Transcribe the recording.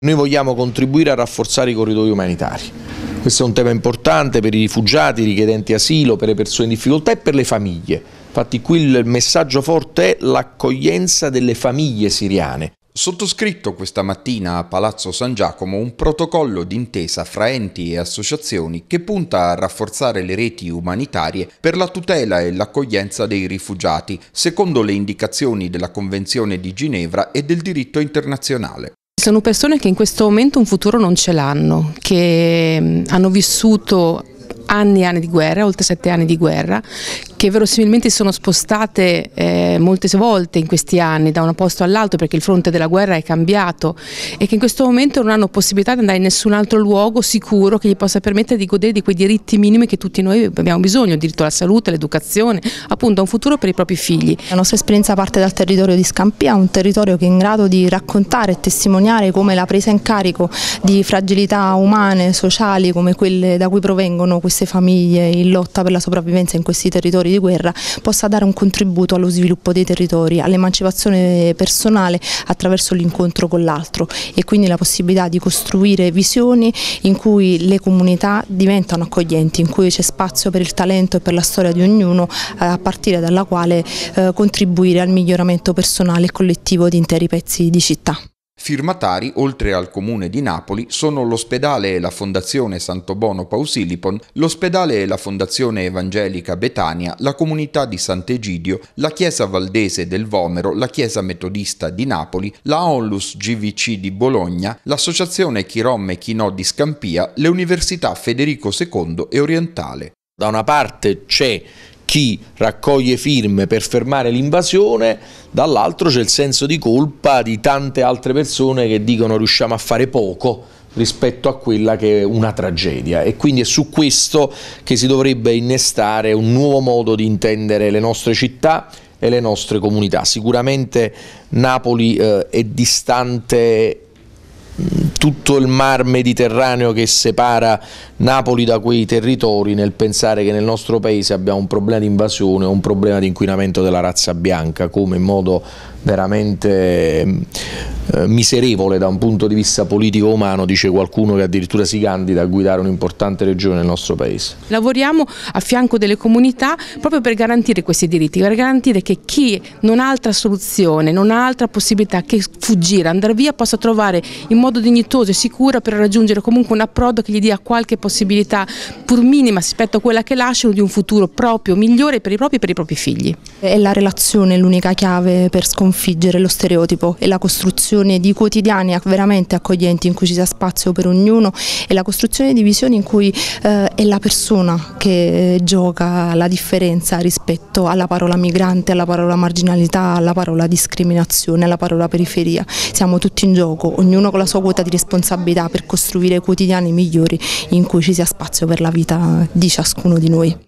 Noi vogliamo contribuire a rafforzare i corridoi umanitari. Questo è un tema importante per i rifugiati, i richiedenti asilo, per le persone in difficoltà e per le famiglie. Infatti qui il messaggio forte è l'accoglienza delle famiglie siriane. Sottoscritto questa mattina a Palazzo San Giacomo un protocollo d'intesa fra enti e associazioni che punta a rafforzare le reti umanitarie per la tutela e l'accoglienza dei rifugiati, secondo le indicazioni della Convenzione di Ginevra e del diritto internazionale sono persone che in questo momento un futuro non ce l'hanno, che mm, hanno vissuto anni e anni di guerra, oltre sette anni di guerra, che verosimilmente sono spostate eh, molte volte in questi anni da un posto all'altro perché il fronte della guerra è cambiato e che in questo momento non hanno possibilità di andare in nessun altro luogo sicuro che gli possa permettere di godere di quei diritti minimi che tutti noi abbiamo bisogno, il diritto alla salute, all'educazione, appunto a un futuro per i propri figli. La nostra esperienza parte dal territorio di Scampia, un territorio che è in grado di raccontare e testimoniare come la presa in carico di fragilità umane, sociali come quelle da cui provengono queste famiglie in lotta per la sopravvivenza in questi territori veteratori di guerra possa dare un contributo allo sviluppo dei territori, all'emancipazione personale attraverso l'incontro con l'altro e quindi la possibilità di costruire visioni in cui le comunità diventano accoglienti, in cui c'è spazio per il talento e per la storia di ognuno eh, a partire dalla quale eh, contribuire al miglioramento personale e collettivo di interi pezzi di città. Firmatari, oltre al comune di Napoli, sono l'ospedale e la fondazione Santobono Pausilipon, l'ospedale e la fondazione evangelica Betania, la comunità di Sant'Egidio, la chiesa valdese del Vomero, la chiesa metodista di Napoli, la Onlus GVC di Bologna, l'associazione Chirom e Chinò di Scampia, le università Federico II e Orientale. Da una parte c'è chi raccoglie firme per fermare l'invasione, dall'altro c'è il senso di colpa di tante altre persone che dicono riusciamo a fare poco rispetto a quella che è una tragedia e quindi è su questo che si dovrebbe innestare un nuovo modo di intendere le nostre città e le nostre comunità. Sicuramente Napoli eh, è distante tutto il mar Mediterraneo che separa Napoli da quei territori nel pensare che nel nostro paese abbiamo un problema di invasione un problema di inquinamento della razza bianca come in modo veramente eh, miserevole da un punto di vista politico umano, dice qualcuno che addirittura si candida a guidare un'importante regione nel nostro paese. Lavoriamo a fianco delle comunità proprio per garantire questi diritti, per garantire che chi non ha altra soluzione, non ha altra possibilità che fuggire, andare via, possa trovare in modo dignitoso e sicuro per raggiungere comunque un approdo che gli dia qualche possibilità pur minima rispetto a quella che lasciano di un futuro proprio migliore per i propri e per i propri figli. È la relazione l'unica chiave per sconfiggere lo stereotipo e la costruzione giorni di quotidiani veramente accoglienti in cui ci sia spazio per ognuno e la costruzione di visioni in cui eh, è la persona che eh, gioca la differenza rispetto alla parola migrante, alla parola marginalità, alla parola discriminazione, alla parola periferia. Siamo tutti in gioco, ognuno con la sua quota di responsabilità per costruire quotidiani migliori in cui ci sia spazio per la vita di ciascuno di noi.